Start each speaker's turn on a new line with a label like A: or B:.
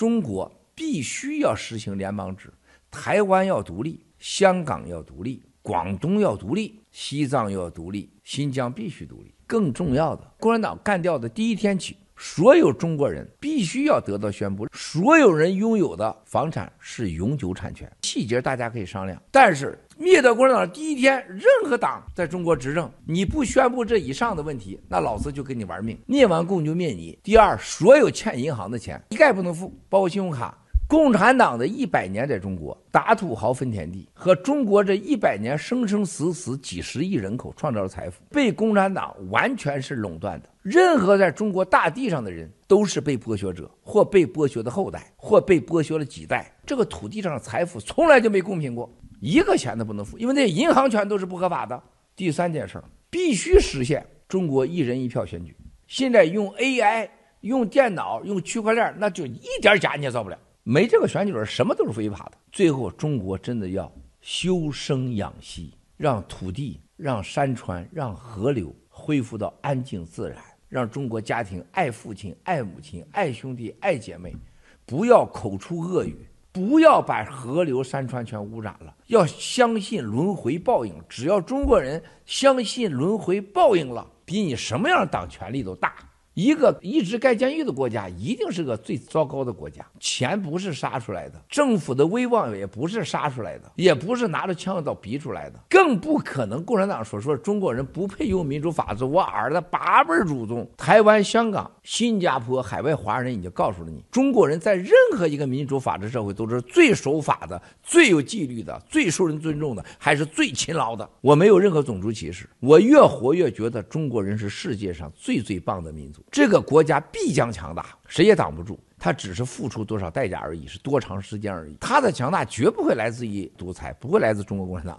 A: 中国必须要实行联邦制，台湾要独立，香港要独立，广东要独立，西藏要独立，新疆必须独立。更重要的，共产党干掉的第一天起。所有中国人必须要得到宣布，所有人拥有的房产是永久产权，细节大家可以商量。但是灭掉共产党第一天，任何党在中国执政，你不宣布这以上的问题，那老子就跟你玩命！灭完共就灭你。第二，所有欠银行的钱一概不能付，包括信用卡。共产党的一百年在中国打土豪分田地，和中国这一百年生生死死几十亿人口创造的财富，被共产党完全是垄断的。任何在中国大地上的人都是被剥削者，或被剥削的后代，或被剥削了几代。这个土地上的财富从来就没公平过，一个钱都不能付，因为那银行权都是不合法的。第三件事儿，必须实现中国一人一票选举。现在用 AI、用电脑、用区块链，那就一点假你也造不了。没这个选举，什么都是非法的。最后，中国真的要修身养息，让土地、让山川、让河流恢复到安静自然，让中国家庭爱父亲、爱母亲、爱兄弟、爱姐妹，不要口出恶语，不要把河流、山川全污染了。要相信轮回报应，只要中国人相信轮回报应了，比你什么样党权力都大。一个一直盖监狱的国家，一定是个最糟糕的国家。钱不是杀出来的，政府的威望也不是杀出来的，也不是拿着枪到逼出来的，更不可能共产党所说中国人不配用民主法治。我儿子八辈儿祖宗，台湾、香港、新加坡海外华人已经告诉了你，中国人在任何一个民主法治社会都是最守法的、最有纪律的、最受人尊重的，还是最勤劳的。我没有任何种族歧视，我越活越觉得中国人是世界上最最棒的民族。这个国家必将强大，谁也挡不住。他只是付出多少代价而已，是多长时间而已。他的强大绝不会来自于独裁，不会来自中国共产党。